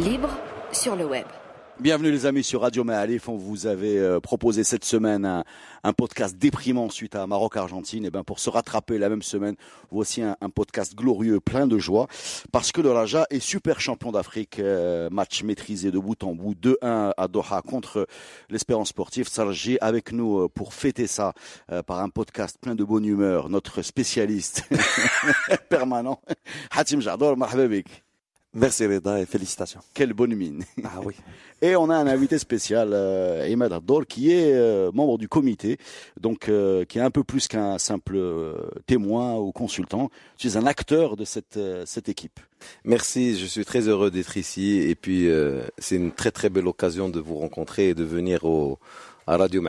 Libre sur le web. Bienvenue les amis sur Radio Mahalif, On vous avait euh, proposé cette semaine un, podcast déprimant suite à Maroc-Argentine. Et eh ben pour se rattraper la même semaine, voici un, un, podcast glorieux, plein de joie, parce que le Raja est super champion d'Afrique. Euh, match maîtrisé de bout en bout, 2-1 à Doha contre l'Espérance Sportive. Sarji avec nous euh, pour fêter ça par un podcast plein de bonne humeur. Notre spécialiste permanent, Hatim Jardor, Mahvebik. Merci Reda et félicitations. Quelle bonne mine. Ah oui. et on a un invité spécial, euh, Emad qui est euh, membre du comité, donc euh, qui est un peu plus qu'un simple euh, témoin ou consultant. Tu es un acteur de cette, cette équipe. Merci, je suis très heureux d'être ici et puis c'est une très très belle occasion de vous rencontrer et de venir au, à Radio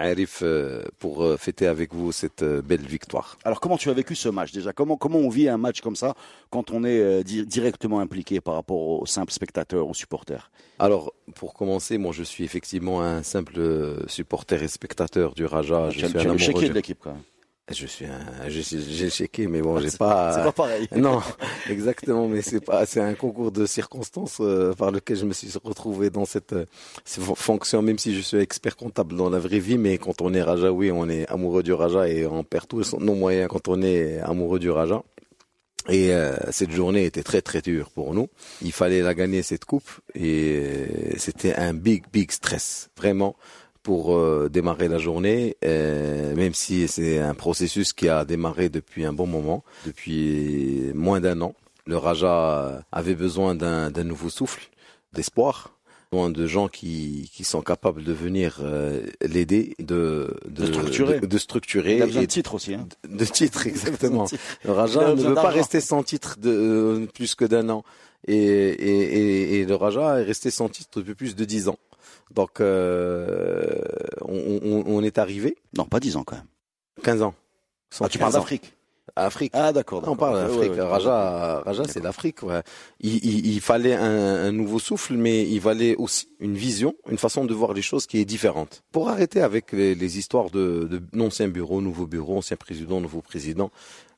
euh, pour euh, fêter avec vous cette euh, belle victoire. Alors comment tu as vécu ce match déjà comment, comment on vit un match comme ça quand on est directement impliqué par rapport aux simples spectateurs, aux supporters Alors pour commencer, moi je suis effectivement un simple supporter et spectateur du Raja. Ah, je suis un de l'équipe quand je suis un, j'ai checké, mais bon, ah, j'ai pas. C'est pas pareil. non, exactement, mais c'est pas, c'est un concours de circonstances euh, par lequel je me suis retrouvé dans cette, euh, fonction, même si je suis expert comptable dans la vraie vie, mais quand on est Raja, oui, on est amoureux du Raja et on perd tous nos moyens quand on est amoureux du Raja. Et euh, cette journée était très très dure pour nous. Il fallait la gagner cette coupe et c'était un big big stress, vraiment pour euh, démarrer la journée, euh, même si c'est un processus qui a démarré depuis un bon moment, depuis moins d'un an. Le Raja avait besoin d'un nouveau souffle, d'espoir, besoin de gens qui, sont capables de venir euh, l'aider, de, structurer. De, a besoin titre aussi. Hein. De, titre, exactement. Le Raja ne veut pas rester sans titre de, plus que d'un an. Et, et le Raja est resté sans titre depuis plus de dix ans. Donc, euh, on, est arrivé. Non, pas dix ans quand même. 15 ans. Ah, tu parles d'Afrique Afrique. Ah d'accord. On parle d'Afrique. Raja, Raja, c'est l'Afrique. Il, fallait un, nouveau souffle, mais il valait aussi une vision, une façon de voir les choses qui est différente. Pour arrêter avec les, histoires de, de un bureau, nouveau bureau, ancien président, nouveau président,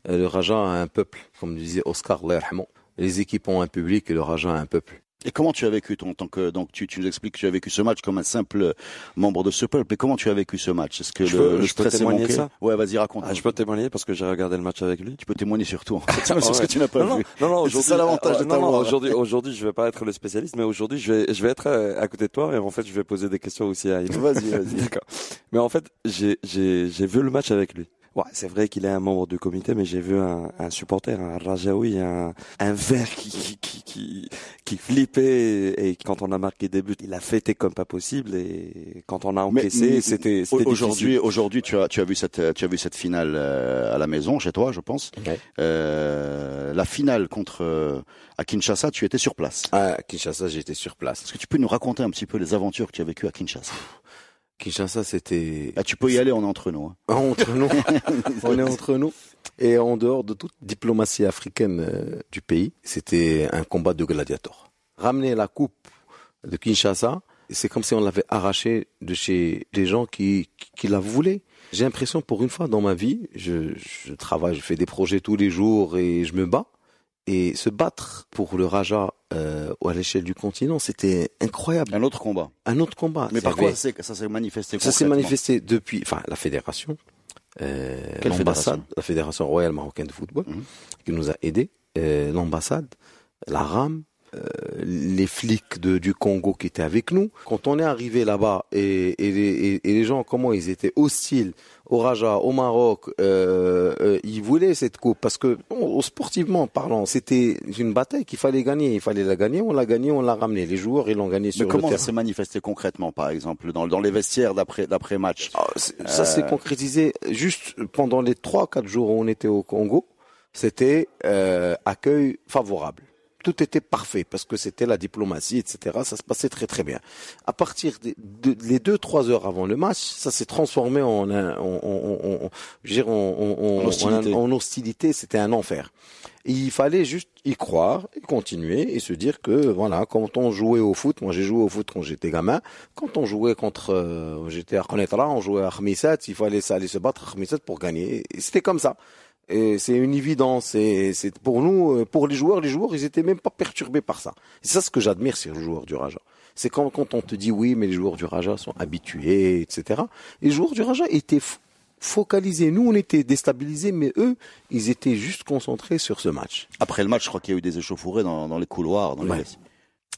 euh, le Raja a un peuple, comme disait Oscar Lerhamon. Les équipes ont un public et le Raja a un peuple. Et comment tu as vécu ton, tant que donc tu, tu, nous expliques que tu as vécu ce match comme un simple membre de ce peuple. Et comment tu as vécu ce match Est-ce que je le, peux, témoigner ça Ouais, vas-y raconte. Ah, je peux témoigner parce que j'ai regardé le match avec lui. Tu peux témoigner surtout sur ah c'est que tu n'as pas vu. Non, non, aujourd'hui, c'est l'avantage euh, de aujourd'hui, aujourd'hui, je vais pas être le spécialiste, mais aujourd'hui, je vais, je vais être euh, à côté de toi et en fait, je vais poser des questions aussi à. Vas-y, vas-y. D'accord. Mais en fait, j'ai, j'ai, j'ai vu le match avec lui c'est vrai qu'il est un membre du comité, mais j'ai vu un, un, supporter, un Rajaoui, un, un vert qui, qui, qui, qui, flippait. Et quand on a marqué des buts, il a fêté comme pas possible. Et quand on a encaissé, c'était aujourd'hui. Aujourd'hui, tu as tu as vu cette tu as vu cette finale euh, à la maison, chez toi, je pense. Euh, la finale contre euh, à Kinshasa, tu étais sur place. Ah, à Kinshasa, j'étais sur place. Est-ce que tu peux nous raconter un petit peu les aventures que tu as vécues à Kinshasa Kinshasa, c'était. Ah, tu peux y aller, en est entre nous. Hein. entre nous, on est entre nous. Et en dehors de toute diplomatie africaine euh, du pays, c'était un combat de gladiator. Ramener la coupe de Kinshasa, c'est comme si on l'avait arrachée de chez des gens qui, qui, la voulaient. J'ai l'impression, pour une fois dans ma vie, je travaille, je fais des projets tous les jours et je me bats. Et se battre pour le Raja euh, à l'échelle du continent, c'était incroyable. Un autre combat. Un autre combat. Mais par quoi ça s'est manifesté Ça s'est manifesté depuis, enfin, la fédération, euh, l'ambassade, la fédération royale marocaine de football, mhm. qui nous a aidés, euh, l'ambassade, la RAM, euh, les flics du Congo qui étaient avec nous. Quand on est arrivé là-bas et, les, gens, comment ils étaient hostiles au Raja, au Maroc, euh, euh ils voulaient cette coupe parce que sportivement parlant, c'était une bataille qu'il fallait gagner. Il fallait la gagner, on l'a gagnée, on l'a ramenée. Les joueurs, ils l'ont gagnée sur comment le terrain. ça s'est manifesté concrètement, par exemple, dans, les vestiaires d'après d'après match ah, Ça s'est euh. concrétisé juste pendant les trois quatre jours où on était au Congo. C'était accueil favorable tout était parfait parce que c'était la diplomatie, etc. Ça se passait très très bien. À partir des deux trois heures avant le match, ça s'est transformé en en, hostilité. C'était un enfer. il fallait juste y croire et continuer et se dire que voilà, quand on jouait au foot, moi j'ai joué au foot quand j'étais gamin, quand on jouait contre, euh, j'étais à Konetra, on jouait à Khmisat, il fallait aller se battre à Khmisat pour gagner. C'était comme ça c'est une évidence. Et c'est pour nous, euh, pour les joueurs, les joueurs, ils étaient même pas perturbés par ça. C'est ça ce que j'admire sur les joueurs du Raja. C'est quand, on te dit oui, mais les joueurs du Raja sont habitués, etc. Les joueurs du Raja étaient focalisés. Nous, on était déstabilisés, mais eux, ils étaient juste concentrés sur ce match. Après le match, je crois qu'il y a eu des échauffourées dans, les couloirs, dans ouais.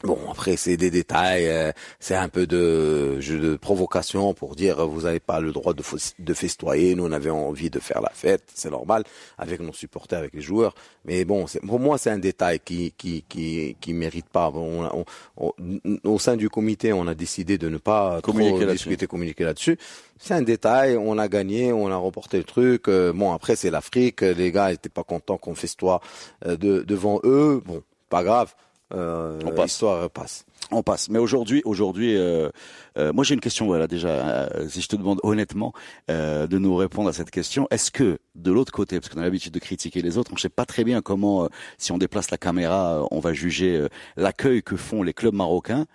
Bon, après, c'est des détails, euh, c'est un peu de jeu de provocation pour dire euh, vous n'avez pas le droit de, festoyer, nous on avait envie de faire la fête, c'est normal, avec nos supporters, avec les joueurs. Mais bon, pour moi, c'est un détail qui qui qui, qui mérite pas. au sein du comité, on a décidé de ne pas communiquer là communiquer là-dessus. C'est un détail, on a gagné, on a remporté le truc. Euh, bon, après, c'est l'Afrique, les gars n'étaient pas contents qu'on festoie devant eux. Bon, pas grave euh, on passe. L'histoire passe. On passe. Mais aujourd'hui, aujourd'hui, euh, euh, moi j'ai une question. Voilà, déjà, euh, si je te demande honnêtement euh, de nous répondre à cette question, est-ce que de l'autre côté, parce qu'on a l'habitude de critiquer les autres, on ne sait pas très bien comment, si on déplace la caméra, on va juger l'accueil que font les clubs marocains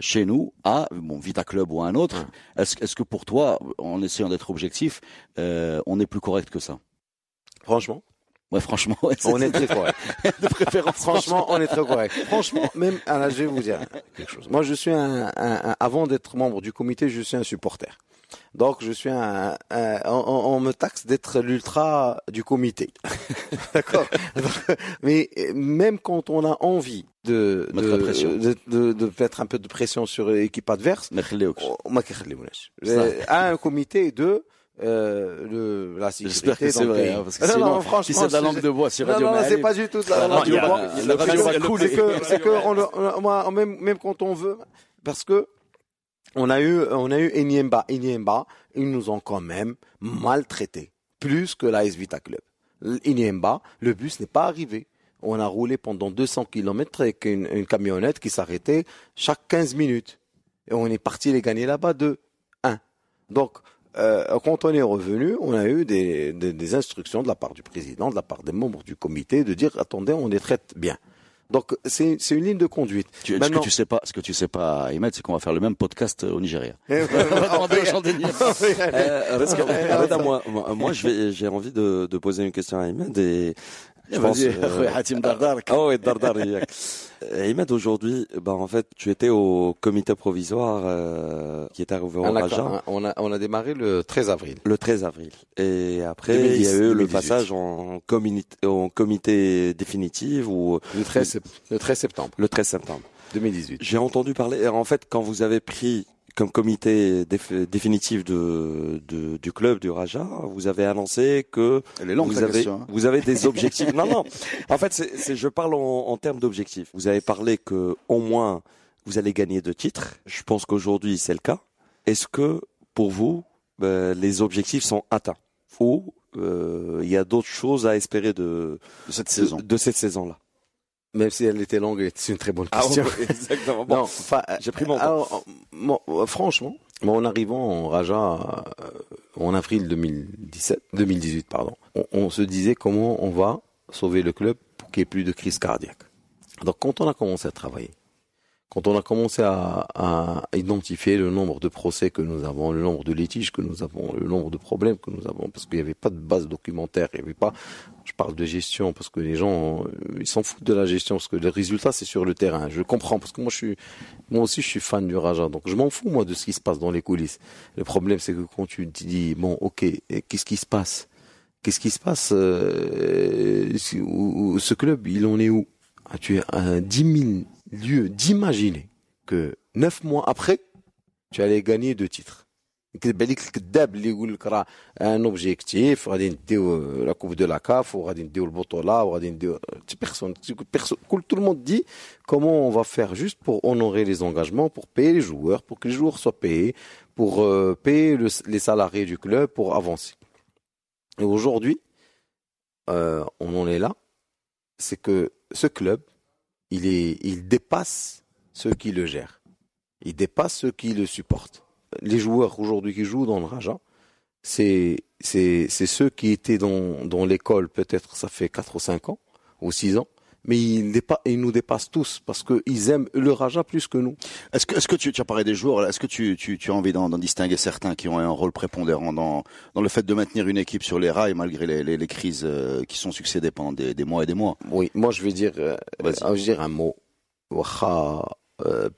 chez nous à bon Vita Club ou à un autre. Est-ce est que pour toi, en essayant d'être objectif, on est plus correct que ça Franchement, Ouais, franchement, on est très correct. de préférence, franchement, on est très correct. Franchement, même, alors, je vais vous dire quelque chose. Moi, je suis un, un, avant d'être membre du comité, je suis un supporter. Donc, je suis un, on, me taxe d'être l'ultra du comité. D'accord. Mais même quand on a envie de de, de, de, mettre un peu de pression sur l'équipe adverse, on, à un comité de euh, la sécurité. J'espère que c'est vrai, hein, parce que ah non, non, franchement, si c'est de la langue de bois Radio Non, c'est pas du tout ça la ah, langue de bois. C'est que, même, quand on veut, parce que, on a eu, on a eu Enyemba. Enyemba, ils nous ont quand même maltraités. Plus que la Vita Club. Enyemba, le bus n'est pas arrivé. On a roulé pendant 200 km avec une, une camionnette qui s'arrêtait chaque 15 minutes. Et on est parti les gagner là-bas de 1. Donc, euh, quand on est revenu, on a eu des, des, des, instructions de la part du président, de la part des membres du comité, de dire attendez, on les traite bien. Donc c'est une ligne de conduite. ce que tu sais pas, ce que tu sais pas, Ahmed, c'est qu'on va faire le même podcast au Nigeria. moi, j'ai envie de, de, poser une question à Ahmed et Oh pense, euh... ah aujourd'hui, bah, en fait, tu étais au comité provisoire euh, qui est arrivé en Raja. Hein. On a, on a démarré le 13 avril. Le 13 avril. Et après, il y a eu le passage en comité, comité définitif. Ou, le, 13, le 13 septembre. Le 13 septembre. 2018. J'ai entendu parler, en fait, quand vous avez pris comme comité définitif de, du club du Raja, vous avez annoncé que vous, avez, hein. vous avez des objectifs. non, non. En fait, c'est je parle en, termes d'objectifs. Vous avez parlé que au moins vous allez gagner deux titres. Je pense qu'aujourd'hui c'est le cas. Est-ce que pour vous ben, les objectifs sont atteints ou euh, il y a d'autres choses à espérer de cette saison de cette saison là même si elle était longue, c'est une très bonne ah, question. Ah, exactement. Euh, j'ai pris mon ah, temps. Alors, oh, oh, euh, franchement, en arrivant en Raja euh, en avril 2017, 2018, pardon, on, on se disait comment on va sauver le club pour qu'il n'y ait plus de crise cardiaque. Donc, quand on a commencé à travailler, quand on a commencé à, identifier le nombre de procès que nous avons, le nombre de litiges que nous avons, le nombre de problèmes que nous avons, parce qu'il n'y avait pas de base documentaire, il n'y avait pas. Je parle de gestion parce que les gens, euh, ils s'en foutent de la gestion parce que le résultat c'est sur le terrain. Je comprends parce que moi je suis, moi aussi je suis fan du Raja, donc je m'en fous moi de ce qui se passe dans les coulisses. Le problème c'est que quand tu dis bon, ok, qu'est-ce qui se passe Qu'est-ce qui se passe euh, ce club, il en est où ah, Tu à 10 000 lieu d'imaginer que neuf mois après, tu allais gagner deux titres. Un objectif, الكذاب اللي يقول la راه la la CAF tout le monde dit comment on va faire juste pour honorer les engagements pour payer les joueurs pour que les joueurs soient payés pour euh, payer les salariés du club pour avancer et aujourd'hui euh, on en est là c'est que ce club il, est, il dépasse ceux qui le gèrent. Il dépasse ceux qui le supportent. Les joueurs aujourd'hui qui jouent dans le Raja, c'est ceux qui étaient dans, dans l'école peut-être ça fait 4 ou 5 ans, ou 6 ans, mais ils, nous dépassent tous parce qu'ils aiment le Raja plus que nous. Est-ce que, est que tu, tu as parlé des joueurs Est-ce que tu, as envie d'en, distinguer certains qui ont un rôle prépondérant dans, dans le fait de maintenir une équipe sur les rails malgré les, crises euh, qui sont succédées pendant des, mois et des mois Oui, moi je vais dire, euh, euh, je dire un mot.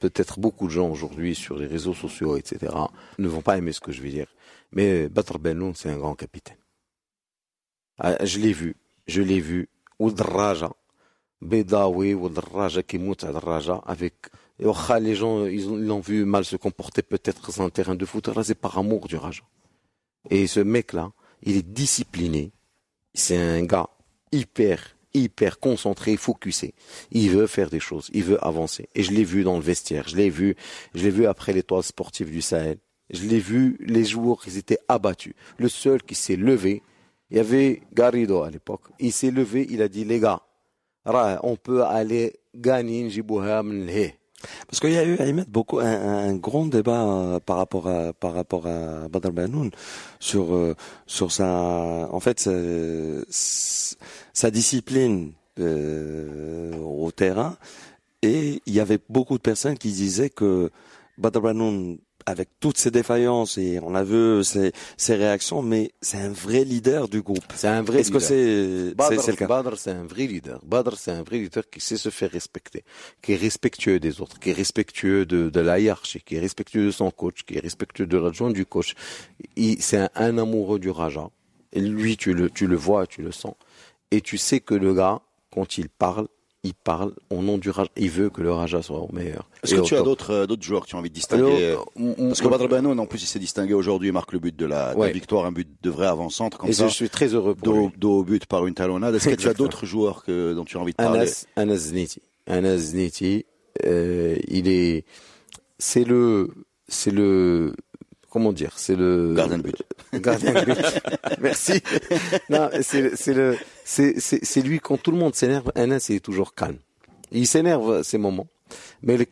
peut-être beaucoup de gens aujourd'hui sur les réseaux sociaux, etc., ne vont pas aimer ce que je vais dire. Mais Batr Benoun, c'est un grand capitaine. Ah, je l'ai vu, je l'ai vu. Raja ou Raja qui monte le Raja avec oh, ah, les gens ils l'ont vu mal se comporter peut-être sur un terrain de foot c'est par amour du Raja et ce mec là il est discipliné c'est un gars hyper hyper concentré focusé il veut faire des choses il veut avancer et je l'ai vu dans le vestiaire je l'ai vu je l'ai vu après l'étoile sportive du Sahel je l'ai vu les jours qu'ils étaient abattus le seul qui s'est levé il y avait Garrido à l'époque il s'est levé il a dit les gars on peut aller gagner parce qu'il y a eu beaucoup un, grand débat euh, par rapport à par rapport à Badr Banoun sur euh, sur sa en fait sa, discipline euh, au terrain et il y avait beaucoup de personnes qui disaient que Badr Banoun avec toutes ses défaillances et on a vu ses, réactions, mais c'est un vrai leader du groupe. C'est un vrai. Est-ce que c'est c'est le cas Badr, c'est un vrai leader. Badr, c'est un vrai leader qui sait se faire respecter, qui est respectueux des autres, qui est respectueux de, la hiérarchie, qui est respectueux de son coach, qui est respectueux de l'adjoint du coach. C'est un, amoureux du Raja. Et lui, tu le, tu le vois, tu le sens, et tu sais que le gars, quand il parle, il parle au nom du Raja. Il veut que le Raja soit au meilleur. Est-ce que tu as d'autres euh, d'autres joueurs tu as envie de distinguer euh, Parce que Benoît en plus, il s'est distingué aujourd'hui, Il marque le but de la, victoire, un but de vrai avant-centre. Et je suis très heureux pour lui. au but par une talonnade. Est-ce que tu as d'autres joueurs que, dont tu as envie de parler Anas, Niti. Anas Zniti, euh, il est... C'est le... C'est le comment dire, c'est le gardien de but. Merci. Non, c'est le c'est c'est lui quand tout le monde s'énerve, Anas est toujours calme. Il s'énerve euh, ces moments, mais le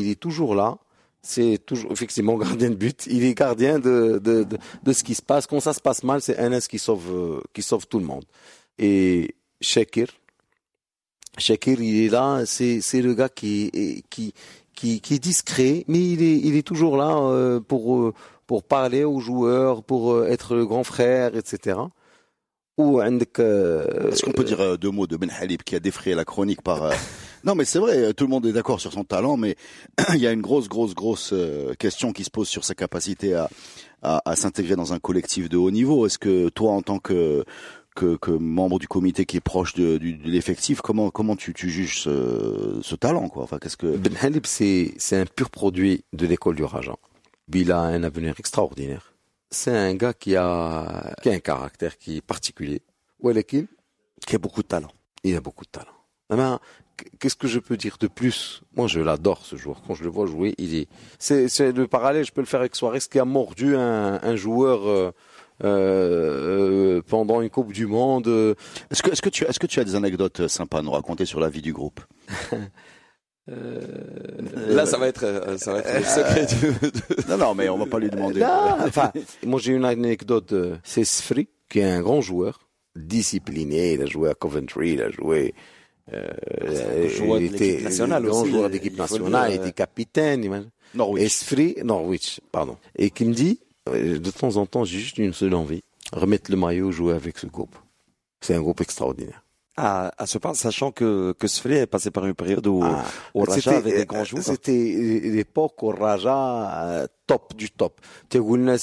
il est toujours là. C'est toujours effectivement gardien de but. Il est gardien de de de, ce qui se passe. Quand ça se passe mal, c'est Anas qui sauve euh, qui sauve tout le monde. Et Shakir, Shakir il est là. C'est c'est le gars qui qui qui, est discret, mais il est, il est toujours là euh, pour, euh, pour parler aux joueurs, pour euh, être le grand frère, etc. Ou Est-ce qu'on peut dire deux mots de Ben Halib qui a défrayé la chronique par... Non, mais c'est vrai, tout le monde est d'accord sur son talent, mais il y a une grosse, grosse, grosse question qui se pose sur sa capacité à, à s'intégrer dans un collectif de haut niveau. Est-ce que toi, en tant que que, membre du comité qui est proche de, l'effectif, comment comment tu, juges ce, talent quoi Enfin, qu'est-ce que Ben Halib, c'est un pur produit de l'école du Raja. Il a un avenir extraordinaire. C'est un gars qui a un caractère qui est particulier. qui a beaucoup de talent. Il a beaucoup de talent. qu'est-ce que je peux dire de plus Moi, je l'adore ce joueur. Quand je le vois jouer, il est. C'est, c'est le parallèle. Je peux le faire avec Suarez qui a mordu un, joueur. Euh, euh, euh, pendant une Coupe du Monde. Euh. Est-ce que, est que tu, que tu as des anecdotes sympas à nous raconter sur la vie du groupe Euh, Là, ça va être, le secret Non, non, mais on va pas lui demander. enfin, moi, j'ai une anecdote. C'est Sfri, qui est un grand joueur, discipliné. Il a joué à Coventry, il a joué. Euh, ah, il était nationale grand aussi, joueur d'équipe nationale, il était capitaine. Norwich. Et Sfri, Norwich, pardon. Et qui me dit, de temps en temps, j'ai juste une seule envie, remettre le maillot, jouer avec ce groupe. C'est un groupe extraordinaire. Ah, à ce point, sachant que, que Sfré est passé par une période où, ah, Raja avait des euh, grands joueurs. C'était euh, l'époque où Raja, euh, top du top. le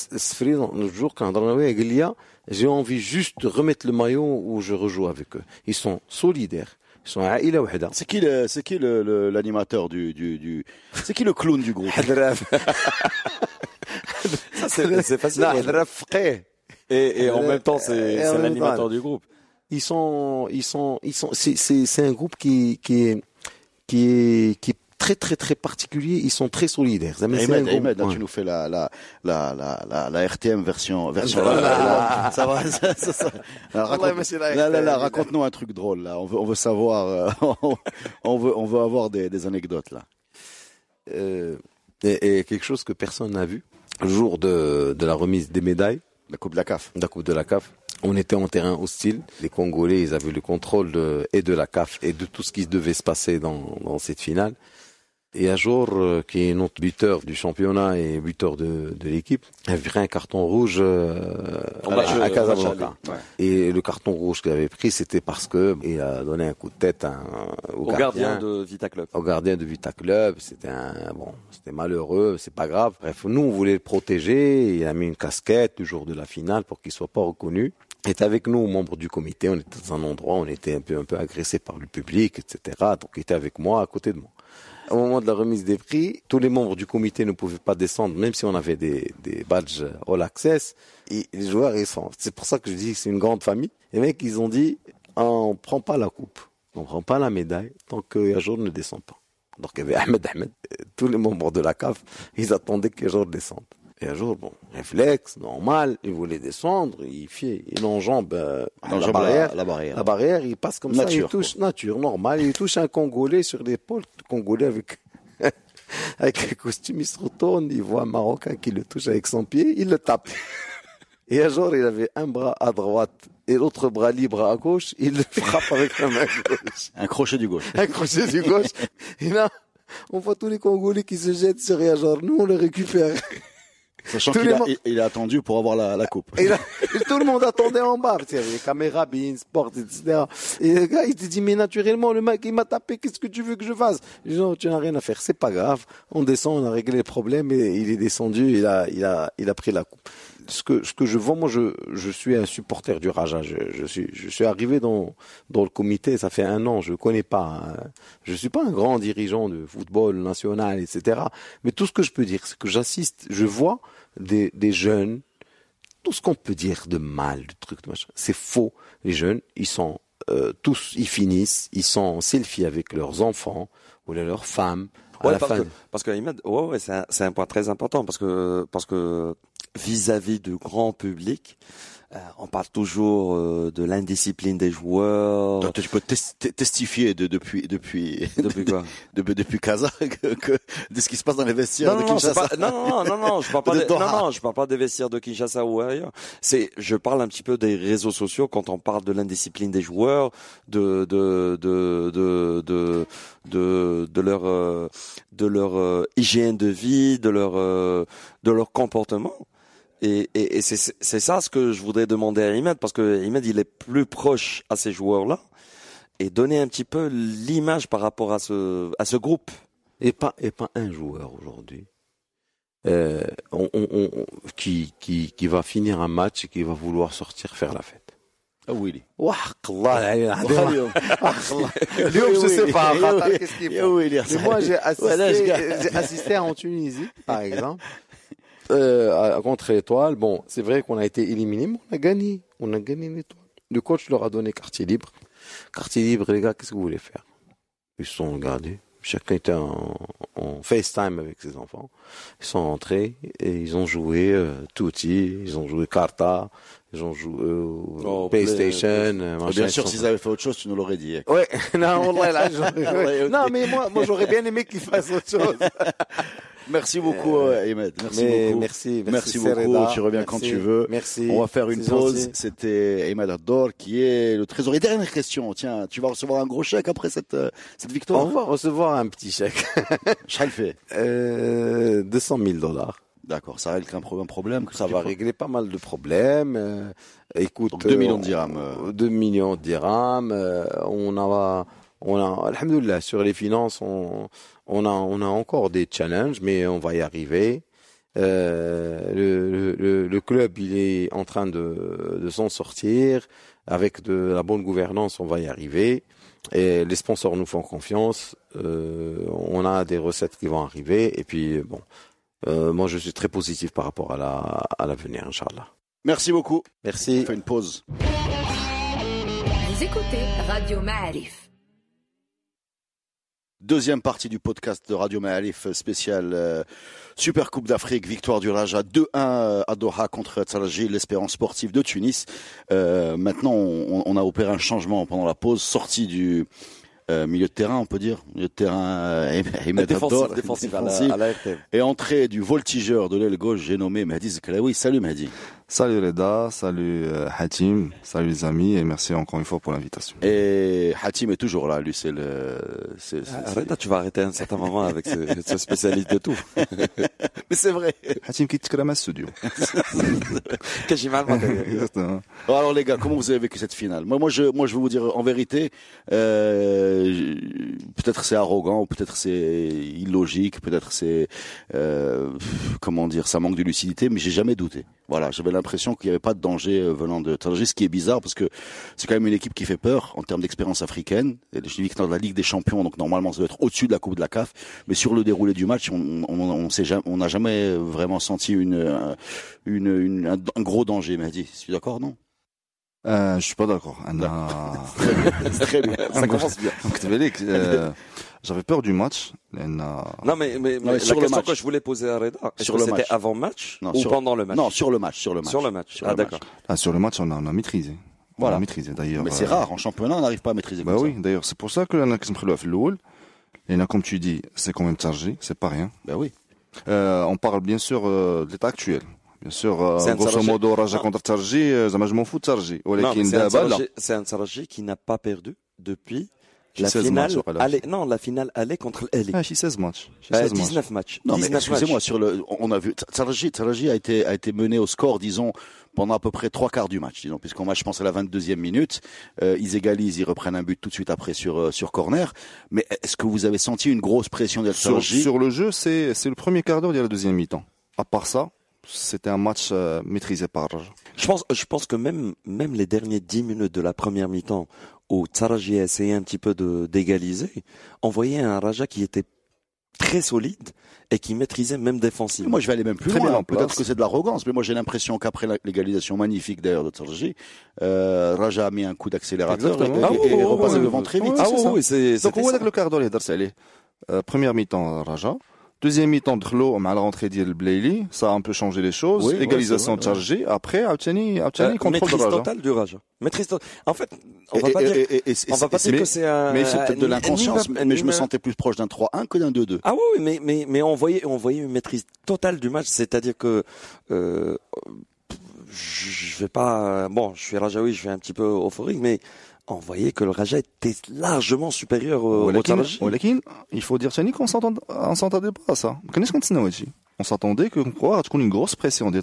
jour quand j'ai envie juste de remettre le maillot où je rejoue avec eux. Ils sont solidaires. Ils sont عائلة C'est qui le, c'est qui le, le, l'animateur du, du, du, c'est qui le clown du groupe Ça, c'est, c'est facile. Non, Et, et en même temps, c'est, c'est l'animateur du groupe. Ils sont, ils sont, ils sont, c'est, c'est, c'est un groupe qui, qui est, qui qui très très très particuliers, ils sont très solidaires. Ahmed, Ahmed, tu nous fais la la la la la, RTM version version euh, ça va ça, ça, Raconte, nous un truc drôle là, on veut on veut savoir euh, on veut on veut avoir des des anecdotes là. Euh, et, quelque chose que personne n'a vu le jour de de la remise des médailles, la coupe de la CAF. La coupe de la CAF. On était en terrain hostile. Les Congolais, ils avaient le contrôle de, et de la CAF et de tout ce qui devait se passer dans, dans cette finale. Et un jour, euh, qui est notre buteur du championnat et buteur de, de l'équipe, a pris un carton rouge euh, à, euh, Casablanca. Et le carton rouge qu'il avait pris, c'était parce que il a donné un coup de tête au, gardien, de Vita Club. Au gardien de Vita Club, c'était un bon, c'était malheureux, c'est pas grave. Bref, nous on voulait le protéger. Il a mis une casquette le jour de la finale pour qu'il soit pas reconnu était avec nous, membre du comité. On était dans un endroit, on était un peu, un peu agressé par le public, etc. Donc, il était avec moi, à côté de moi. Au moment de la remise des prix, tous les membres du comité ne pouvaient pas descendre, même si on avait des, badges All Access. Et les joueurs, ils sont. C'est pour ça que je dis c'est une grande famille. Les mecs, ils ont dit, ah, on prend pas la coupe, on prend pas la médaille tant que Yajour ne descend pas. Donc il y avait Ahmed Ahmed, tous les membres de la CAF, ils attendaient que Yajour descende. Et un jour, bon, réflexe, normal, il voulait descendre, il, fait, il euh, ah, enjambe, la, barrière, la, barrière, la barrière. il passe comme ça, il touche, nature, normal, il touche un Congolais sur l'épaule, Congolais avec, avec un costume, il se retourne, il voit un Marocain qui le touche avec son pied, il le tape. Et un jour, il avait un bras à droite et l'autre bras libre à gauche, il le frappe avec la main gauche. Un crochet du gauche. Un crochet du gauche. Et là, on voit tous les Congolais qui se jettent sur jour, Nous, on le récupère. Sachant qu'il a, il a, attendu pour avoir la, coupe. Et tout le monde attendait en bas, Il y avait les caméras, Bein Sport, etc. Et le gars, il te dit, mais naturellement, le mec, il m'a tapé, qu'est-ce que tu veux que je fasse Je dis, non, tu n'as rien à faire, c'est pas grave. On descend, on a réglé le problème. et il est descendu, il a, il a, il a pris la coupe. Ce que, ce que je vois, moi, je, je suis un supporter du Raja. Je, je suis, je suis arrivé dans, dans le comité, ça fait un an, je connais pas. Hein. Je suis pas un grand dirigeant de football national, etc. Mais tout ce que je peux dire, c'est que j'assiste, je vois des, des jeunes, tout ce qu'on peut dire de mal, de truc de machin, c'est faux. Les jeunes, ils sont euh, tous, ils finissent, ils sont en selfie avec leurs enfants ou leurs femmes. parce, que, parce, que, ouais, c'est un, point très important parce que parce que vis à -vis du grand public, euh, on parle toujours euh, de l'indiscipline des joueurs. Donc tu peux testifier depuis depuis depuis quoi de, Depuis Casa que, de ce qui se passe dans les vestiaires de Kinshasa. non, non, non, non, je parle pas non, non, je parle pas des vestiaires de Kinshasa ou ailleurs. C'est, je parle un petit peu des réseaux sociaux quand on parle de l'indiscipline des joueurs, de de de de de, de, de leur euh, de leur hygiène de vie, de leur de leur comportement. Et, c'est ça ce que je voudrais demander à Imed, parce que Imed, il est plus proche à ces joueurs-là, et donner un petit peu l'image par rapport à ce, à ce groupe. Et pas, et pas un joueur aujourd'hui euh, qui, qui, qui va finir un match et qui va vouloir sortir faire la fête. Oui, lui, الله العلي je اليوم moi j'ai assisté j'ai assisté en Tunisie par exemple euh, contre l'étoile, bon, c'est vrai qu'on a été éliminé, mais on a gagné. On a gagné l'étoile. Le coach leur a donné quartier libre. Quartier libre, les gars, qu'est-ce que vous voulez faire Ils sont regardés. Chacun était en, FaceTime avec ses enfants. Ils sont rentrés et ils ont joué euh, Tutti, ils ont joué Carta, ils ont joué euh, oh, PlayStation. Eh bien sûr, s'ils avaient fait autre chose, tu nous l'aurais dit. Eh. Oui, non, non, mais moi, moi j'aurais bien aimé qu'ils fassent autre chose. Merci beaucoup, euh, euh, Ahmed. Merci beaucoup. Merci, merci, beaucoup. Tu reviens quand tu veux. Merci. On va faire une pause. C'était Ahmed Ador qui est le trésorier. Dernière question. Tiens, tu vas recevoir un gros chèque après cette, euh, cette victoire. On va recevoir un petit chèque. Je 200 000 dollars. D'accord, ça règle un problème. ça va régler pas mal de problèmes. écoute, 2 millions de dirhams. 2 millions de dirhams. Euh, on va on a, sur les finances, on, a, on a encore des challenges, mais on va y arriver. Euh, le, club, il est en train de, s'en sortir. Avec de la bonne gouvernance, on va y arriver. Et les sponsors nous font confiance. Euh, on a des recettes qui vont arriver. Et puis, bon, euh, moi, je suis très positif par rapport à la à l'avenir, Inch'Allah. Merci beaucoup. Merci. On fait une pause. Vous écoutez Radio Ma'arif. Deuxième partie du podcast de Radio Maalif euh, spécial Supercoupe euh, Super Coupe d'Afrique, victoire du Raja 2-1 euh, à Doha contre Tsaraji, l'espérance sportive de Tunis. maintenant, on, a opéré un changement pendant la pause, sortie du milieu de terrain, on peut dire, milieu de terrain défensif, Et entrée du voltigeur de l'aile gauche, j'ai nommé Mehdi Zekraoui. Salut Mehdi. Salut Reda, salut euh, Hatim, salut les amis et merci encore une fois pour l'invitation. Et Hatim est toujours là, lui c'est le... C ah, Reda, tu vas arrêter un certain moment avec ce, spécialiste de tout. Mais c'est vrai. Hatim quitte ce Studio. Exactement. Alors les gars, comment vous avez vécu cette finale moi, moi, je, moi je vais vous dire en vérité, euh, peut-être c'est arrogant, peut-être c'est illogique, peut-être c'est... Euh, comment dire, ça manque de lucidité, mais j'ai jamais douté. Voilà, j'avais l'impression qu'il n'y avait pas de danger euh, venant de Tanger, ce qui est bizarre parce que c'est quand même une équipe qui fait peur en termes d'expérience africaine. Et je dis que dans la Ligue des Champions, donc normalement ça doit être au-dessus de la Coupe de la CAF, mais sur le déroulé du match, on n'a jamais vraiment senti une, euh, un, gros danger. M'a dit, suis d'accord, non euh, Je suis pas d'accord. très ça commence bien. J'avais peur du match. Euh, non, mais, mais, sur la question que je voulais poser à Reda, c'était avant match ou pendant le match Non, sur le match, sur le match. Sur le match. Ah, d'accord. Ah, sur le match, on a, on a maîtrisé. On a maîtrisé d'ailleurs. Mais c'est euh, rare en championnat, on n'arrive pas à maîtriser. Bah oui, d'ailleurs, c'est pour ça que l'Anna a Loul. Et comme tu dis, c'est quand même chargé, c'est pas rien. Bah oui. Euh, on parle bien sûr de l'état actuel. Bien sûr, grosso modo, Raja contre C'est un Tarji bah qui n'a pas perdu depuis la finale, allait, non, la finale aller contre elle. Ah, 16 matchs. Euh, 19 matchs. Non, excusez-moi, sur le, on a vu, a été, a été mené au score, disons, pendant à peu près trois quarts du match, disons, puisqu'on match, je pense, à la 22e minute. Euh, ils égalisent, ils reprennent un but tout de suite après sur, euh, sur corner. Mais est-ce que vous avez senti une grosse pression d'El sur, sur le jeu, c'est, le premier quart d'heure de la deuxième mi-temps. À part ça, c'était un match euh, maîtrisé par je pense, je pense que même, même les derniers dix minutes de la première mi-temps où Tsaraji a essayé un petit peu de, d'égaliser, on voyait un Raja qui était très solide et qui maîtrisait même défensivement. Moi, je vais aller même plus loin. Peut-être que c'est de l'arrogance, mais moi, j'ai l'impression qu'après l'égalisation magnifique d'ailleurs de Tsaraji, euh, Raja a mis un coup d'accélérateur et, ah, il repassé devant très vite. Ah, Donc, on voit le quart d'heure, Darcelli. première mi-temps, Raja. Deuxième mi-temps de l'eau à la rentrée ça a un peu changé les choses. Oui, Égalisation chargée. Après, Abtani, Abtani euh, contrôle maîtrise Maîtrise hein. totale du rage. Maîtrise totale. En fait, on va pas dire, on va pas dire que c'est un. Mais c'est peut-être de l'inconscience. Mais je me sentais plus proche d'un 3-1 que d'un 2-2. Ah oui, mais mais mais on voyait on voyait une maîtrise totale du match. C'est-à-dire que. Euh, je vais pas. Bon, je suis Rajaoui, je vais un petit peu euphorique, mais on voyait que le Raja était largement supérieur au mais Il faut dire, qu'on ne s'entendait pas à ça. qu'on On s'attendait que qu'on une grosse pression de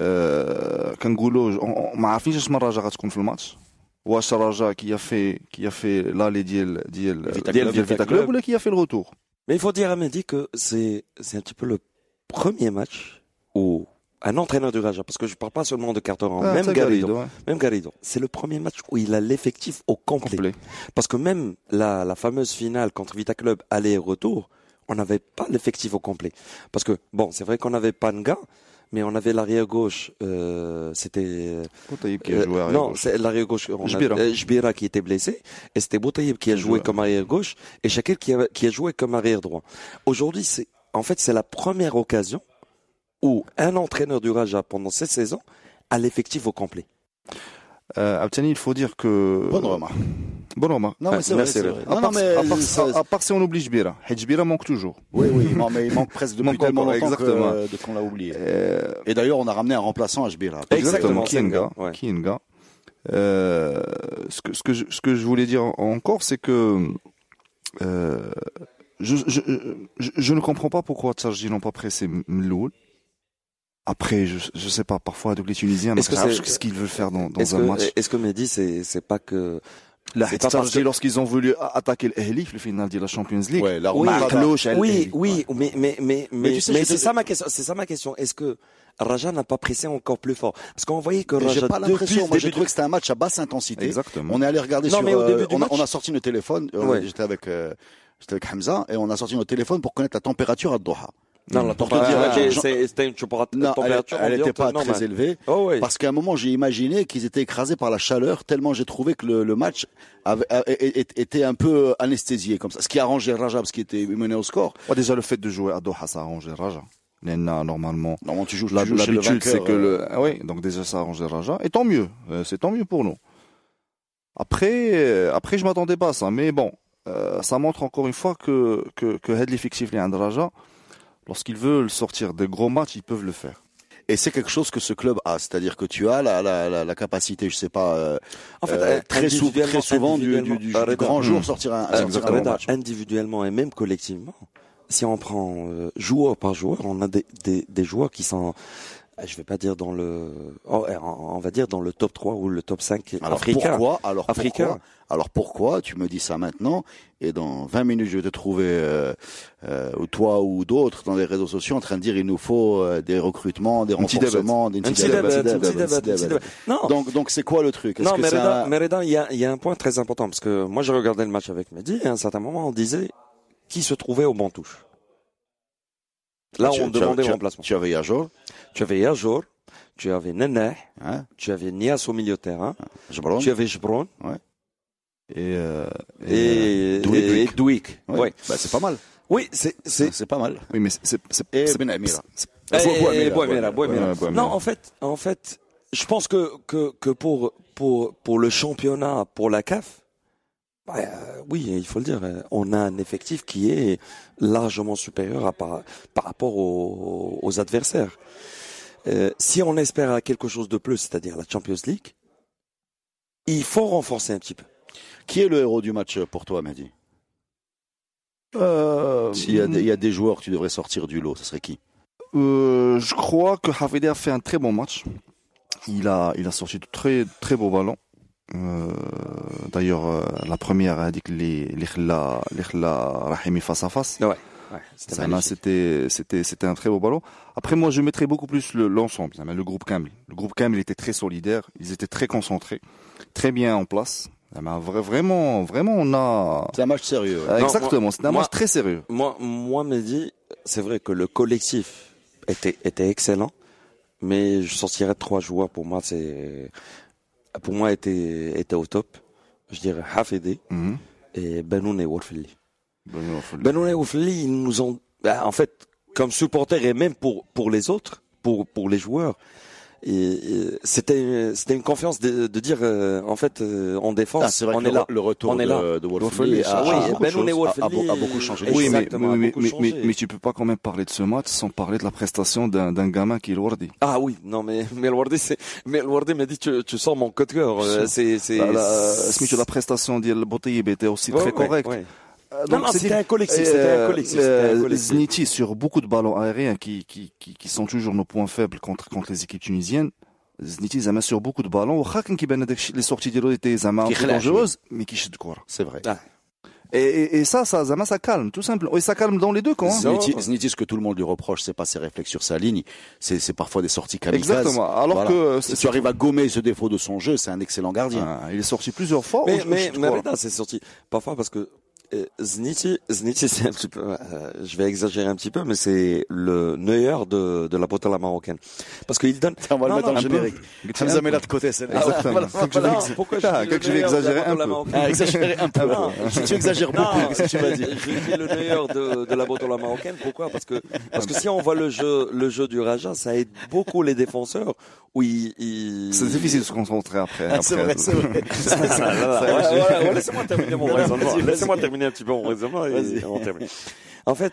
euh, match. Ou à عارفينش اش من الرجاء غتكون في الماتش واش الرجاء كي في كي في لالي ديال ديال qui a fait le retour. Mais il faut dire à que c'est, c'est un petit peu le premier match où un entraîneur du Raja, parce que je ne parle pas seulement de Carteran, hein, ah, même Garrido, même Garrido, c'est le premier match où il a l'effectif au complet. Parce que même la, la fameuse finale contre Vita Club aller retour, on n'avait pas l'effectif au complet. Parce que bon, c'est vrai qu'on avait Panga, mais on avait l'arrière gauche. Euh, c'était Boutaïb qui a euh, joué Non, l'arrière gauche. Jbira. Euh, qui était blessé, et c'était Boutaïb qui a joué, comme arrière gauche et chacun qui a, qui a joué comme arrière droit. Aujourd'hui, c'est en fait c'est la première occasion ou un entraîneur du Raja pendant cette saison à l'effectif au complet. Euh, Abtani, il faut dire que. Bon Roma. Bon Roma. Non, mais c'est vrai. Non, mais à, part, si on oublie Jbira. Jbira manque toujours. Oui, oui, mais il manque presque de manque tellement longtemps exactement. que, euh, qu'on l'a oublié. Euh, Et d'ailleurs, on a ramené un remplaçant à Jbira. Exactement, Kinga. Kinga. Euh, ce, que, ce, que je, ce que je voulais dire encore, c'est que. Euh, je, je, je, ne comprends pas pourquoi Tsarji n'ont pas pressé Mloul. Après, je, je sais pas, parfois avec les Tunisiens, mais ce ce qu'ils veulent faire dans, dans un match. Est-ce que Mehdi, c'est c'est pas que que... lorsqu'ils ont voulu attaquer l'Ehlif, le final de la Champions League. Ouais, la oui, oui, oui, oui, mais, mais, mais, mais, c'est ça ma question, c'est ça ma question. Est-ce que Raja n'a pas pressé encore plus fort? Parce qu'on voyait que Raja. J'ai pas l'impression. Moi, j'ai trouvé que c'était un match à basse intensité. Exactement. On est allé regarder non, sur, mais au début du euh, on, match... a, on, a, sorti nos téléphones, euh, j'étais avec, euh, j'étais avec Hamza, et on a sorti nos téléphones pour connaître la température à Doha. Non, la température, elle n'était pas très élevée. Oh, parce qu'à un moment, j'ai imaginé qu'ils étaient écrasés par la chaleur, tellement j'ai trouvé que le, match était un peu euh, anesthésié comme ça. Ce qui arrangeait Raja, parce qu'il était mené au score. déjà, le fait de jouer à Doha, ça arrangeait Raja. Normalement, normalement tu joues, l'habitude, c'est que le, euh, ah oui, donc déjà ça arrangeait Raja, et tant mieux, euh, c'est tant mieux pour nous. Après, après je m'attendais pas à ça, mais bon, ça montre encore une fois que que que Hedley fictif les Raja, Lorsqu'ils veulent sortir des gros matchs, ils peuvent le faire. Et c'est quelque chose que ce club a, c'est-à-dire que tu as la, la, la, capacité, je sais pas, euh, en fait, euh, très, souvent, très, souvent du, du, grand jour sortir un, match. Individuellement et même collectivement, si on prend euh, joueur par joueur, on a des, des joueurs qui sont ah, je vais pas dire dans le, oh, eh, on va dire dans le top 3 ou le top 5 alors Pourquoi, alors Pourquoi, alors pourquoi tu me dis ça maintenant et dans 20 minutes je vais te trouver euh, euh, toi ou d'autres dans les réseaux sociaux en train de dire il nous faut euh, des recrutements, des renforcements, des Donc donc c'est quoi le truc Non, Meredan, il y a il y a un point très important parce que moi j'ai regardé le match avec Mehdi et à un certain moment on disait qui se trouvait au bon touche. Là, on demandait remplacement. Tu avais Yajor. Tu avais Yajor. Tu avais Neneh. Hein Tu avais Nias au milieu terrain. Ah, tu avais Jebron. Ouais. Et, euh, et, et, euh, et Ouais. Bah, c'est pas mal. Oui, c'est, c'est, c'est pas mal. Oui, mais c'est, c'est, c'est bien Amira. Non, en fait, en fait, je pense que, que, que pour, pour, pour le championnat, pour la CAF, bah, euh, oui, il faut le dire. Euh, on a un effectif qui est largement supérieur par, rapport aux, adversaires. Euh, si on espère quelque chose de plus, c'est-à-dire la Champions League, il faut renforcer un petit peu. Qui est le héros du match pour toi, Mehdi S'il y, a des joueurs qui tu devrais sortir du lot, ce serait qui Je crois que Havide a fait un très bon match. Il a, il a sorti de très, très beaux ballons. Euh, d'ailleurs, euh, la première a dit que les Rahimi face à face. Ouais. Ouais, c'était c'était c'était un très beau ballon. Après moi je mettrais beaucoup plus l'ensemble, le, le, groupe Camille. Le groupe Camille était très solidaire, ils étaient très concentrés, très bien en place. Vraiment vraiment on a C'est un match sérieux. Ah, exactement, c'est un match très sérieux. Moi moi Mehdi, c'est vrai que le collectif était était excellent, mais je sortirais trois joueurs pour moi c'est pour moi, était, était au top. Je dirais Hafidé -hmm. et Benoun et Warfili. Benoun et ils nous ont, bah, en fait, comme supporters et même pour, pour les autres, pour, pour les joueurs, et c'était c'était une confiance de, de dire euh, en fait euh, en défense on ah, est là le retour on est là. de, ben de a, a, a, beaucoup changé euh, oui mais mais, mais, tu peux pas quand même parler de ce match sans parler de la prestation d'un gamin qui est Wardi ah oui non mais mais Wardi c'est mais m'a dit tu, tu sors mon code cœur euh, c'est c'est bah, la, la, prestation de Boutayeb était aussi très correcte euh, c'était un euh, collectif. Euh, Zniti sur beaucoup de ballons aériens qui, qui, qui, sont toujours nos points faibles contre, contre les équipes tunisiennes. Zniti Zama sur beaucoup de ballons les sorties sorties étaient étaient dangereuses mais qui quoi quoi c'est ah. et, et, et, ça, ça, ça, calme, tout simplement. Et ça calme dans les deux camps. Hein. Zniti, ce que tout le monde lui reproche, c'est pas ses réflexes sur sa ligne, c'est parfois des sorties kamikazes. Exactement. Alors que si tu arrives à gommer ce défaut de son jeu, c'est un excellent gardien. Ah, il est sorti plusieurs fois. Mais, mais, mais, mais c'est sorti parfois parce que euh, Zniti, Zniti, c'est un petit peu, euh, je vais exagérer un petit peu, mais c'est le Neuer de, de la botte à marocaine. Parce qu'il donne. On va le mettre en générique. Tu nous as là de côté, c'est Exactement. Ah, voilà, voilà, pourquoi ah, je, je vais exagérer un peu. exagérer un peu. si tu exagères beaucoup, qu'est-ce que tu vas dire. Je dis le Neuer de, de la botte à marocaine. Pourquoi? Parce que, parce que si on voit le jeu, le jeu du Raja, ça aide beaucoup les défenseurs oui C'est difficile de se concentrer après. Ah, après c'est vrai, c'est ah, vrai. Laissez-moi terminer mon raisonnement. Laissez-moi terminer un petit peu mon raisonnement et on termine. En fait,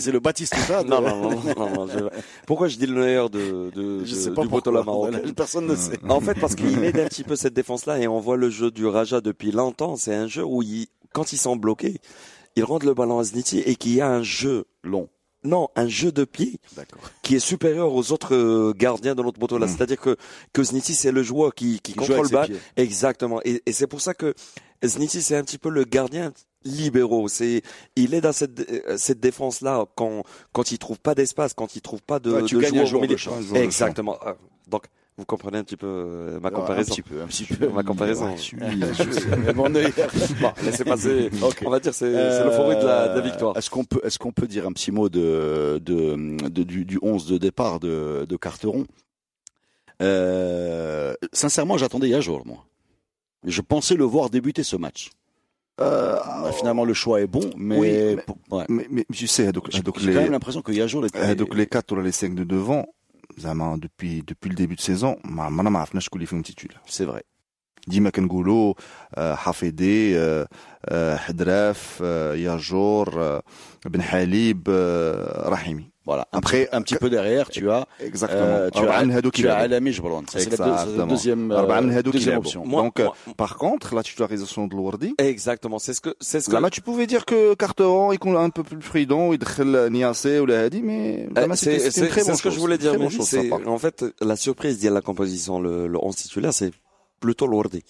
c'est le Baptiste non, non, non, Pourquoi je dis le meilleur de, de, je sais Personne ne sait. En fait, parce qu'il aide un petit peu cette défense-là et on voit le jeu du Raja depuis longtemps. C'est un jeu où, quand ils sont bloqués, ils rendent le ballon à Zniti et qu'il y a un jeu long. Non, un jeu de pied qui est supérieur aux autres euh, gardiens de l'autre Boto là. Hmm. C'est-à-dire que que Zniti c'est le joueur qui, contrôle le ballon. Exactement. Et, et c'est pour ça que Zniti c'est un petit peu le gardien libéraux. C'est, il est dans cette, euh, cette défense-là quand, quand il trouve pas d'espace, quand il trouve pas de, tu de gagnes joueurs, un joueur Exactement. Ah, donc, vous comprenez un petit peu euh, ma comparaison. un petit peu, Ma comparaison. je suis, bon, laissez passer. On va dire c'est euh, le favori de la, euh, victoire. Est-ce qu'on peut est-ce qu'on peut dire un petit mot de, de, du, du, 11 de départ de, de Carteron euh, Sincèrement, j'attendais jour moi. Je pensais le voir débuter ce match. Euh, bah, finalement le choix est bon, mais sais, j'ai quand même l'impression qu'il y a jour les, donc les ou les cinq de devant, depuis depuis le début de saison ما عمرنا je ديما كنقولوا حفيدي حدراف Yajour, Ibn Halib, Rahimi. Voilà. Après, un petit peu derrière, tu as, exactement. Euh, tu as, tu as C'est la deuxième, euh, option. Donc, euh, par contre, la titularisation de Lourdi. Exactement. C'est ce que, c'est ce que. tu pouvais dire que Carteron, il est un peu plus prudent, il déchelle Niassé ou Lahadi, mais eh, c'est, c'est, c'est ce que je voulais dire. En fait, la surprise d'y la composition, le, 11 titulaire, c'est plutôt Lordi.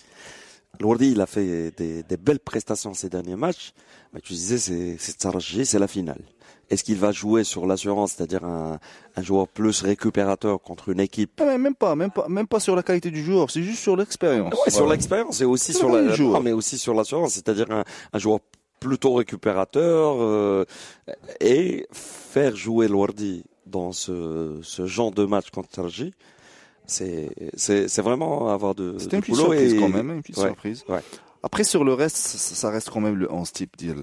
Lordi, il a fait des, belles prestations ces derniers matchs, mais tu disais, c'est c'est la finale. Est-ce qu'il va jouer sur l'assurance, c'est-à-dire un, joueur plus récupérateur contre une équipe ah, Même pas, même pas, même pas sur la qualité du joueur, c'est juste sur l'expérience. Ouais, sur l'expérience et aussi sur la, non, mais aussi sur l'assurance, c'est-à-dire un, joueur plutôt récupérateur euh, et faire jouer Lordi dans ce, ce genre de match contre Sergi, c'est vraiment avoir de, C'était une petite surprise quand même, une petite surprise. Après, sur le reste, ça reste quand même le 11 type d'Il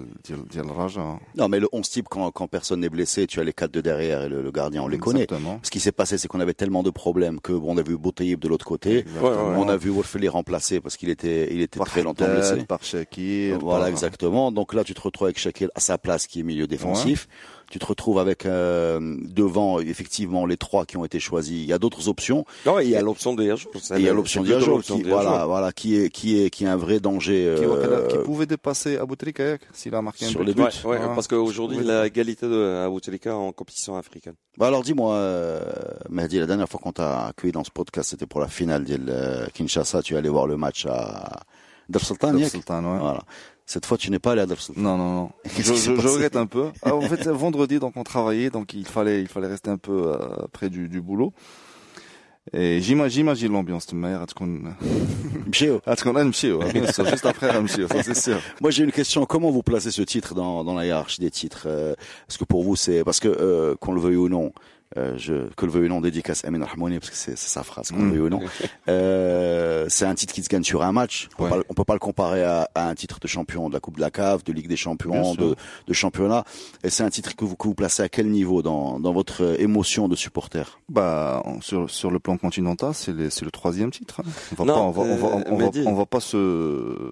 Raja. Hein. Non, mais le 11 type, quand, quand personne n'est blessé, tu as les quatre de derrière et le, gardien, on les connaît. Ce qui s'est passé, c'est qu'on avait tellement de problèmes que, bon, on a vu Boutaïb de l'autre côté. on a vu les remplacer parce qu'il était, il était très longtemps blessé. Par Shakir. Voilà, exactement. Donc là, tu te retrouves avec Shakir à sa place qui est milieu défensif tu te retrouves avec euh, devant effectivement les trois qui ont été choisis. Il y a d'autres options. Non, il y a l'option de Il y a l'option de qui, voilà, voilà, qui est qui est qui est un vrai danger. qui, euh, pouvait dépasser Abutrika hein, s'il a marqué un sur but. les buts. Ouais, Parce qu'aujourd'hui, la égalité de en compétition africaine. Bah alors dis-moi, euh, Mehdi, la dernière fois qu'on t'a accueilli dans ce podcast, c'était pour la finale de Kinshasa. Tu es allé voir le match à Dar Sultan. Voilà. Cette fois, tu n'es pas allé à Dobson. Non, non, non. Je, je, regrette un peu. Ah, en fait, vendredi, donc on travaillait, donc il fallait, il fallait rester un peu euh, près du, du boulot. Et j'imagine l'ambiance de mer. juste après ça c'est sûr. Moi j'ai une question, comment vous placez ce titre dans, dans la hiérarchie des titres euh, Est-ce que pour vous c'est, parce que euh, qu'on le veuille ou non, euh, je, que le veuille non, dédicace Amin parce que c'est sa phrase, Que le mm. Euh, c'est un titre qui se gagne sur un match. On, peut, pas, on peut pas le comparer à, un titre de champion de la Coupe de la CAF, de Ligue des Champions, de, de, championnat. Et c'est un titre que vous, que vous placez à quel niveau dans, dans votre émotion de supporter Bah, sur, sur le plan continental, c'est le troisième titre. Hein. On va pas, on va, on va, euh, pas se.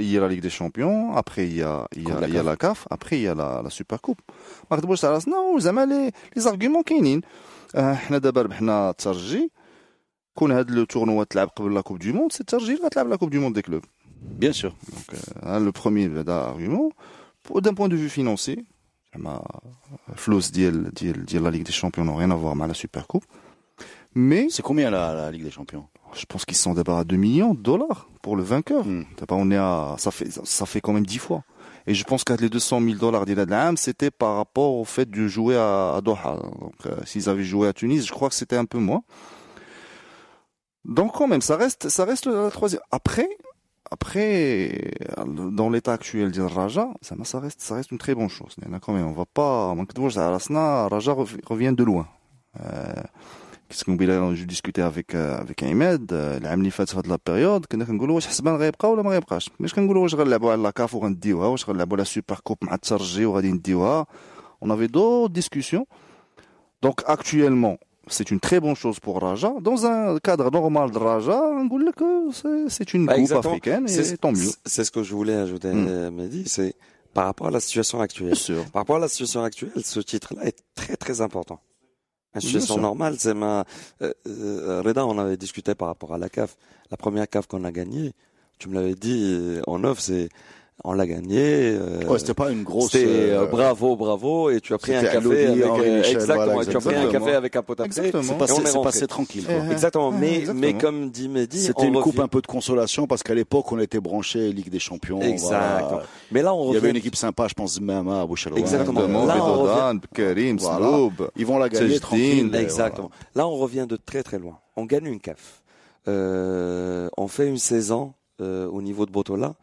Il y a la Ligue des Champions, après il y a, il y a, il y a la CAF, après il y a la, la Super Coupe. لي a, a حنا دابا ربحنا الترجي كون هاد لو tournoi تلعب قبل la Coupe du monde, c'est الترجي غتلعب لا la la du monde. Monde des clubs. Bien sûr. Le euh، premier argument, d'un point de vue financier, ma dit de la Ligue des Champions n'a rien à voir avec la Supercoupe. Mais c'est combien la, Ligue des Champions Je pense qu'ils sont d'abord à 2 millions de dollars pour le vainqueur. pas hmm. On est ça fait ça fait quand même 10 fois. Et je pense que les 200 000 dollars d'Am, c'était par rapport au fait de jouer à, Doha. Donc, euh, s'ils avaient joué à Tunis, je crois que c'était un peu moins. Donc, quand même, ça reste, ça reste la troisième. Après, après, dans l'état actuel de Raja, ça, reste, ça reste une très bonne chose. Quand même, on va pas, Raja revient de loin. Euh, كنت قبيله ديسكوتي افيك افيك عماد العام اللي فات في هاد لابيريود كنا كنقولوا واش حسبان غيبقى ولا ما غيبقاش ماشي كنقولوا واش غنلعبوا على لاكاف وغنديوها واش غنلعبوا على سوبر كوب مع الترجي وغادي نديوها اون افي دو ديسكوسيون دونك actuellement, c'est une très bonne chose pour Raja. Dans un cadre normal de Raja, on que c'est une bah, coupe africaine et tant mieux. C'est ce que je voulais ajouter, mm. Mehdi, c'est par rapport à la situation actuelle. Par rapport à la situation actuelle, ce titre-là est très très important. C'est ah, normal. c'est ma. Euh, euh, Reda, on avait discuté par rapport à la CAF. La première CAF qu'on a gagnée, tu me l'avais dit euh, en off, c'est on l'a gagné. Euh, ouais, c'était pas une grosse. C'était euh, euh bravo, bravo, et tu as pris un café avec, euh, exactement, voilà, Tu as pris un café avec un pot à C'est passé, passé, tranquille. Exactement. Mais, mais comme dit Mehdi, c'était une coupe un peu de consolation parce qu'à l'époque on était branché Ligue des Champions. Exactement. Mais là on revient. Il y avait une équipe sympa, je pense Mama, à Bouchaloua. Exactement. Là, Karim, voilà. Ils vont la gagner tranquille. Exactement. Là on revient de très très loin. On gagne une CAF. Euh, on fait une saison au niveau de Botola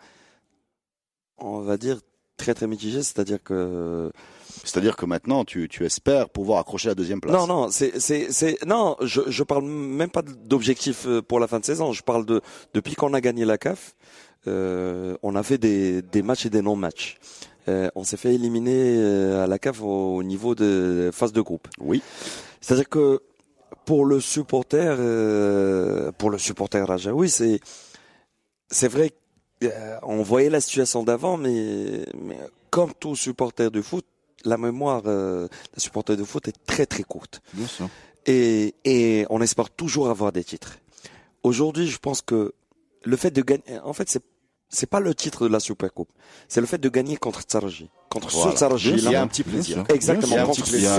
on va dire très très mitigé, c'est-à-dire que c'est-à-dire que maintenant tu, tu espères pouvoir accrocher la deuxième place. Non non, c'est c'est non, je je parle même pas d'objectif euh, pour la fin de saison, je parle de depuis qu'on a gagné la CAF, euh, on a fait des des matchs et des non-matchs. Euh, on s'est fait éliminer à la CAF au niveau de phase de groupe. Oui. C'est-à-dire que pour le supporter pour le supporter oui c'est c'est vrai euh, on voyait la situation d'avant, mais, comme tout supporter de foot, la mémoire euh, supporter de foot est très très courte. Bien sûr. Et, et on espère toujours avoir des titres. Aujourd'hui, je pense que le fait de gagner, en fait, c'est c'est pas le titre de la Super Coupe, c'est le fait de gagner contre Tsarji. Contre ce Tsarji Il a un petit plaisir. Exactement. Un petit plaisir.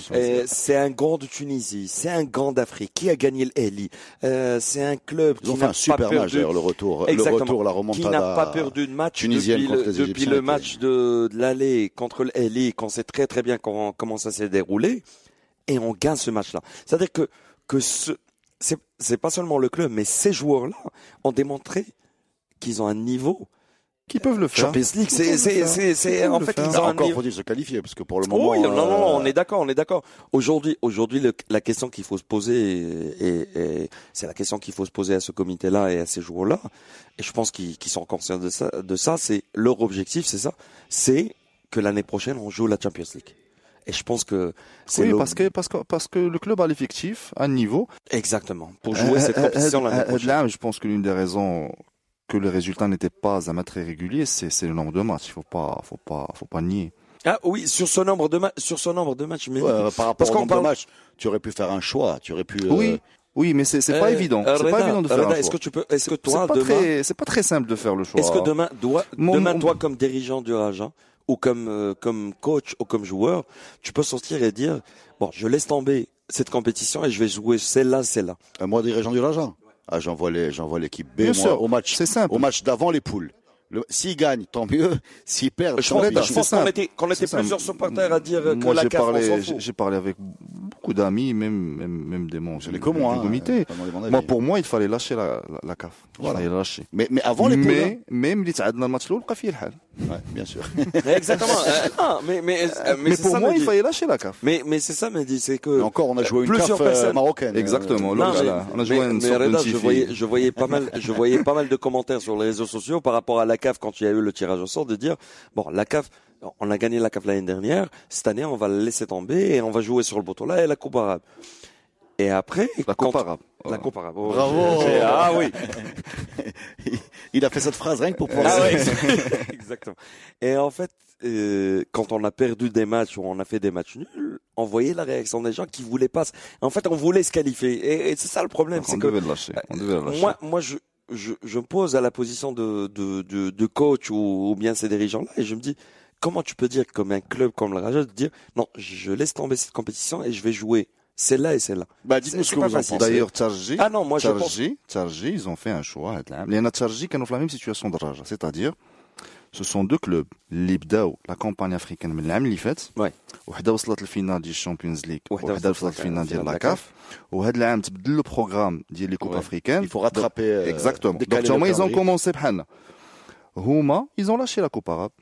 ce C'est un grand de Tunisie, c'est un grand d'Afrique qui a gagné l'Eli. Euh, c'est un club qui n'a pas super match, le retour, Exactement. le retour, la remontada. Qui n'a pas peur d'une match depuis, le, match de, l'aller contre l'Eli, qu'on sait très très bien comment, comment ça s'est déroulé. Et on gagne ce match là. C'est-à-dire que, que ce, c'est pas seulement le club, mais ces joueurs-là ont démontré qu'ils ont un niveau qui peuvent le euh, faire. Champions League, c'est c'est c'est en fait ils ont encore faut-il se qualifier parce que pour le moment. Oui, non, non, euh, on est d'accord, on est d'accord. Aujourd'hui, aujourd'hui, la question qu'il faut se poser et, c'est la question qu'il faut se poser à ce comité-là et à ces joueurs-là. Et je pense qu'ils sont conscients de ça. De ça, c'est leur objectif, c'est ça, c'est que l'année prochaine on joue la Champions League. Et je pense que c'est oui, parce que parce que parce que le club a l'effectif, un niveau. Exactement. Pour jouer euh, cette compétition l'année prochaine. Là, je pense que l'une des raisons que le résultat n'était pas un match très régulier, c'est le nombre de matchs. Il faut pas, faut pas, faut pas nier. Ah oui, sur ce nombre de sur ce nombre de matchs, mais ouais, euh, par rapport au nombre de matchs, tu aurais pu faire un choix, tu aurais pu. Oui. Euh, oui, mais c'est c'est pas euh, évident. C'est pas évident de faire Est-ce que tu peux Est-ce que toi demain C'est pas très simple de faire le choix. Est-ce que demain, demain toi comme dirigeant du Raja hein, ou comme comme coach ou comme joueur, tu peux sortir et dire bon, je laisse tomber cette compétition et je vais jouer celle-là, celle-là. moi, dirigeant du Raja. Hein. Ah, j'envoie l'équipe B moi, au match, au match d'avant les poules. S'il gagne, tant mieux. S'il perd, je tant mieux. Je pense qu'on était, plusieurs supporters à dire que la CAF, J'ai parlé avec beaucoup d'amis, même, même, même des membres du, comité. moi, hein. pour moi, il fallait lâcher la, la, CAF. Voilà. Il lâcher. Mais, mais avant les Mais, même les le match l'autre, il Ouais, bien sûr. Exactement. Ah, mais, mais, euh, mais, pour moi, il fallait lâcher la CAF. Mais, mais c'est ça, mais dit, c'est que. encore, on a joué une CAF euh, marocaine. Exactement. Euh, on a joué une je voyais, je voyais pas mal, je voyais pas mal de commentaires sur les réseaux sociaux par rapport à la la CAF quand il y a eu le tirage au sort de dire bon la CAF on a gagné la CAF l'année dernière, cette année on va la laisser tomber et on va jouer sur le boteau-là et la comparable Et après, la comparable La Coupe oh. Bravo. ah oui. il a fait cette phrase rien que pour ah pouvoir. Ah exactement. Et en fait, euh, quand on a perdu des matchs ou on a fait des matchs nuls, on voyait la réaction des gens qui voulaient pas. En fait, on voulait se qualifier. Et, c'est ça le problème. On, c'est que lâcher. On devait euh, lâcher. Moi, moi, je, je, me pose à la position de, de, de, coach ou, bien ces dirigeants-là et je me dis, comment tu peux dire comme un club comme le Raja de dire, non, je laisse tomber cette compétition et je vais jouer celle-là et celle-là. Bah, dites-nous ce que vous en pensez. D'ailleurs, Tchargi, ah non, moi, pense... ils ont fait un choix. Il y en a qui est dans la même situation de Raja. C'est-à-dire, ce sont deux clubs qui ont la campagne africaine de l'année dernière. Et l'un a le la finale Champions League et l'autre a passé la finale de la CAF. Et cette année, le programme de la Coupe africaine. Il faut rattraper... Euh, exactement. Donc, ils ont commencé par Ils ont lâché la Coupe arabe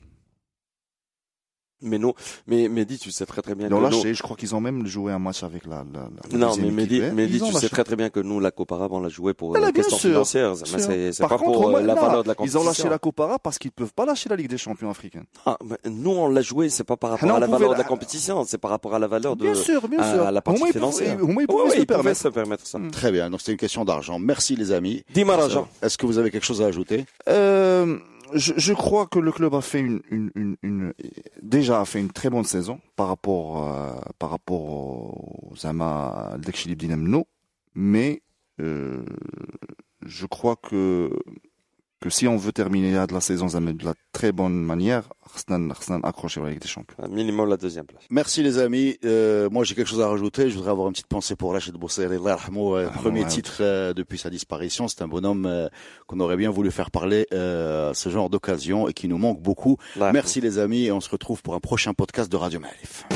mais non, mais Mehdi, tu sais très très bien. Ils ont lâché. Je crois qu'ils ont même joué un match avec la. non, mais Mehdi, hein. tu sais très très bien que nous la Copara, on l'a joué pour des euh, questions financières. financière. C'est pas contre, pour euh, la valeur de la compétition. Ils ont lâché la Copara parce qu'ils peuvent pas lâcher la Ligue des Champions africaine. Ah, mais nous on l'a joué, c'est pas par rapport à la valeur de la compétition, c'est par rapport à la valeur de. Bien sûr, bien sûr. À la partie financière. ils se, permettre. ça. Mm. Très bien. Donc c'est une question d'argent. Merci les amis. Dis-moi l'argent. Est-ce que vous avez quelque chose à ajouter? Euh je, crois que le club a fait une, déjà a fait une très bonne saison par rapport euh, par rapport aux Dinamno, mais euh, je crois que que si on veut terminer la saison de la très bonne manière, Arsenal accroché avec des champions. minimum la deuxième place. Merci les amis. Euh, moi j'ai quelque chose à rajouter. Je voudrais avoir une petite pensée pour Rachid Boussaïr. le euh, ah, bah, premier titre euh, depuis sa disparition. C'est un bonhomme qu'on aurait bien voulu faire parler ce genre d'occasion et qui nous manque beaucoup. Merci les amis et on se retrouve pour un prochain podcast de Radio Malif.